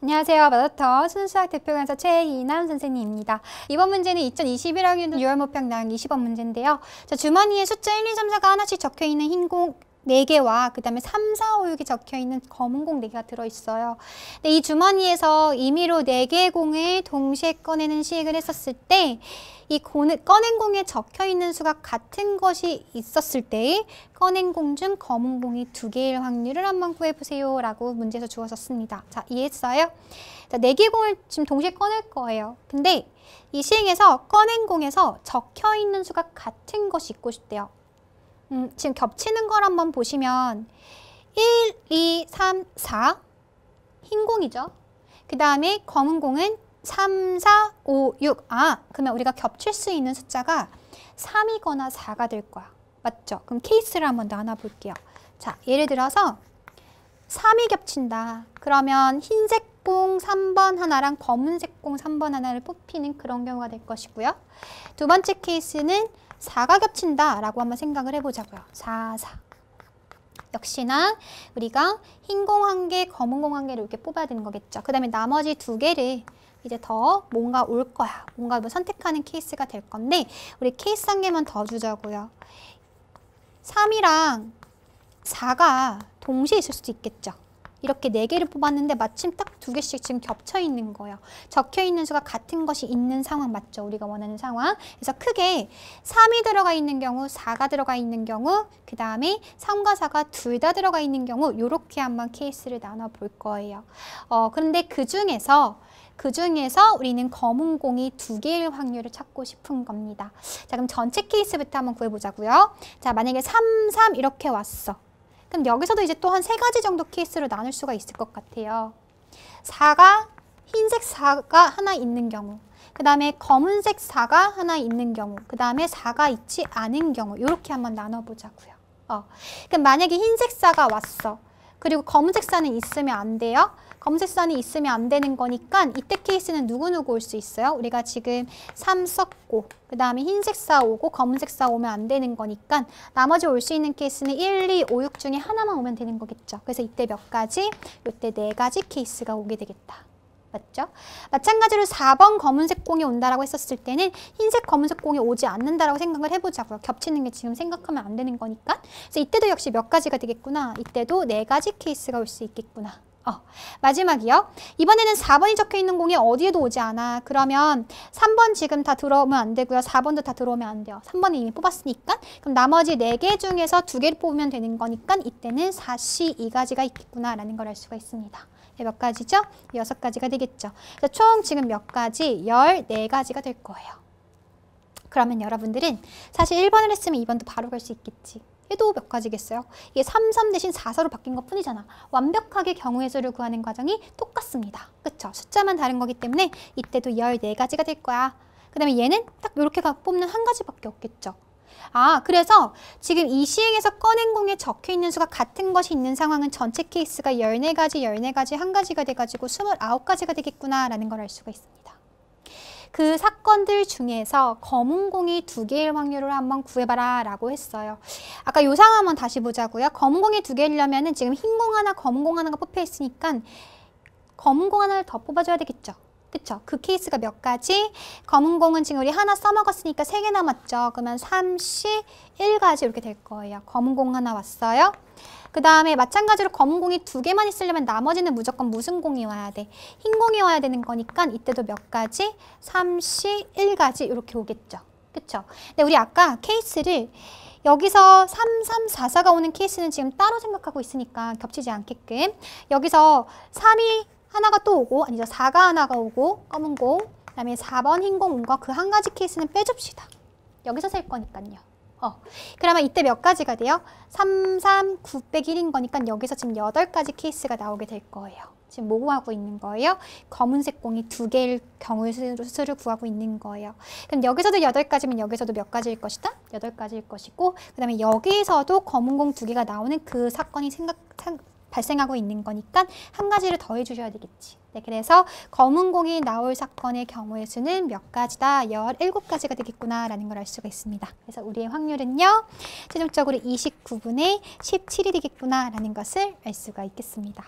안녕하세요. 마더터 순수학 대표 강사 최희남 선생님입니다. 이번 문제는 2021학년도 6월 모평 나온 20번 문제인데요. 자, 주머니에 숫자 1, 2, 3, 4가 하나씩 적혀있는 흰 공, 4개와 그 다음에 3, 4, 5, 6이 적혀있는 검은 공 4개가 들어있어요. 근데 이 주머니에서 임의로 4개의 공을 동시에 꺼내는 시행을 했었을 때이 꺼낸 공에 적혀있는 수가 같은 것이 있었을 때 꺼낸 공 중 검은 공이 2개일 확률을 한번 구해보세요 라고 문제에서 주어졌습니다. 자 이해했어요? 자, 4개 공을 지금 동시에 꺼낼 거예요. 근데 이 시행에서 꺼낸 공에서 적혀있는 수가 같은 것이 있고 싶대요. 음, 지금 겹치는 걸 한번 보시면 1, 2, 3, 4 흰 공이죠. 그 다음에 검은 공은 3, 4, 5, 6. 아, 그러면 우리가 겹칠 수 있는 숫자가 3이거나 4가 될 거야. 맞죠? 그럼 케이스를 한번 나눠볼게요. 자, 예를 들어서 3이 겹친다. 그러면 흰색 공 3번 하나랑 검은색 공 3번 하나를 뽑히는 그런 경우가 될 것이고요. 두 번째 케이스는 4가 겹친다 라고 한번 생각을 해보자고요. 4, 4. 역시나 우리가 흰 공 한 개, 검은 공 한 개를 이렇게 뽑아야 되는 거겠죠. 그 다음에 나머지 두 개를 이제 더 뭔가 올 거야. 뭔가 뭐 선택하는 케이스가 될 건데 우리 케이스 한 개만 더 주자고요. 3이랑 4가 동시에 있을 수도 있겠죠. 이렇게 네개를 뽑았는데 마침 딱 두 개씩 지금 겹쳐 있는 거예요. 적혀 있는 수가 같은 것이 있는 상황 맞죠? 우리가 원하는 상황. 그래서 크게 3이 들어가 있는 경우, 4가 들어가 있는 경우, 그 다음에 3과 4가 둘 다 들어가 있는 경우 이렇게 한번 케이스를 나눠볼 거예요. 어, 그런데 그 중에서 그 중에서 우리는 검은 공이 두 개일 확률을 찾고 싶은 겁니다. 자, 그럼 전체 케이스부터 한번 구해보자고요. 자, 만약에 3, 3 이렇게 왔어. 그럼 여기서도 이제 또 한 세 가지 정도 케이스로 나눌 수가 있을 것 같아요. 4가 흰색 4가 하나 있는 경우 그 다음에 검은색 4가 하나 있는 경우 그 다음에 4가 있지 않은 경우 이렇게 한번 나눠보자고요. 어. 그럼 만약에 흰색 4가 왔어. 그리고 검은색산은 있으면 안 돼요. 검색선이 있으면 안 되는 거니까 이때 케이스는 누구누구 올 수 있어요? 우리가 지금 3 썼고 그 다음에 흰색 4 오고 검은색 4 오면 안 되는 거니까 나머지 올 수 있는 케이스는 1, 2, 5, 6 중에 하나만 오면 되는 거겠죠. 그래서 이때 몇 가지? 이때 네 가지 케이스가 오게 되겠다. 맞죠? 마찬가지로 4번 검은색 공이 온다라고 했었을 때는 흰색 검은색 공이 오지 않는다라고 생각을 해보자고요. 겹치는 게 지금 생각하면 안 되는 거니까. 그래서 이때도 역시 몇 가지가 되겠구나. 이때도 네 가지 케이스가 올 수 있겠구나. 어, 마지막이요. 이번에는 4번이 적혀 있는 공이 어디에도 오지 않아. 그러면 3번 지금 다 들어오면 안 되고요. 4번도 다 들어오면 안 돼요. 3번은 이미 뽑았으니까. 그럼 나머지 4개 중에서 2개를 뽑으면 되는 거니까 이때는 4시 2가지가 있겠구나라는 걸 알 수가 있습니다. 네, 몇 가지죠? 여섯 가지가 되겠죠. 자, 총 지금 몇 가지? 열 네 가지가될 거예요. 그러면 여러분들은 사실 1번을 했으면 2번도 바로 갈 수 있겠지. 해도 몇 가지겠어요? 이게 3, 3 대신 4, 4로 바뀐 것 뿐이잖아. 완벽하게 경우의 수를 구하는 과정이 똑같습니다. 그쵸? 숫자만 다른 거기 때문에 이때도 14가지가 될 거야. 그 다음에 얘는 딱 이렇게 뽑는 한 가지밖에 없겠죠. 아, 그래서 지금 이 시행에서 꺼낸공에 적혀 있는 수가 같은 것이 있는 상황은 전체 케이스가 14가지, 14가지, 한가지가 돼가지고 29가지가 되겠구나라는 걸 알 수가 있습니다. 그 사건들 중에서 검은공이 두 개일 확률을 한번 구해봐라 라고 했어요. 아까 요상 황 한번 다시 보자고요. 검은공이 두 개이려면 은 지금 흰 공 하나, 검은공 하나가 뽑혀있으니까 검은공 하나를 더 뽑아줘야 되겠죠. 그쵸? 그 케이스가 몇 가지? 검은 공은 지금 우리 하나 써먹었으니까 세 개 남았죠? 그러면 31가지 이렇게 될 거예요. 검은 공 하나 왔어요. 그 다음에 마찬가지로 검은 공이 두 개만 있으려면 나머지는 무조건 무슨 공이 와야 돼? 흰 공이 와야 되는 거니까 이때도 몇 가지? 31가지 이렇게 오겠죠. 그쵸? 근데 우리 아까 케이스를 여기서 3344가 오는 케이스는 지금 따로 생각하고 있으니까 겹치지 않게끔 여기서 3이 하나가 또 오고 아니죠. 4가 하나가 오고 검은 공 그다음에 4번 흰 공 온거 그 한 가지 케이스는 빼줍시다. 여기서 셀 거니까요. 어, 그러면 이때 몇 가지가 돼요? 3, 3, 9 빼기 1인 거니까 여기서 지금 8가지 케이스가 나오게 될 거예요. 지금 모하고 뭐 있는 거예요. 검은색 공이 두 개일 경우의 수를 구하고 있는 거예요. 그럼 여기서도 8가지면 여기서도 몇 가지일 것이다? 8가지일 것이고 그 다음에 여기에서도 검은 공 두 개가 나오는 그 사건이 생각, 발생하고 있는 거니까 한 가지를 더해 주셔야 되겠지. 네, 그래서 검은 공이 나올 사건의 경우의 수는 몇 가지다? 열일 가지가 되겠구나라는 걸 알 수가 있습니다. 그래서 우리의 확률은요. 최종적으로 이십 분의 십칠이 되겠구나라는 것을 알 수가 있겠습니다.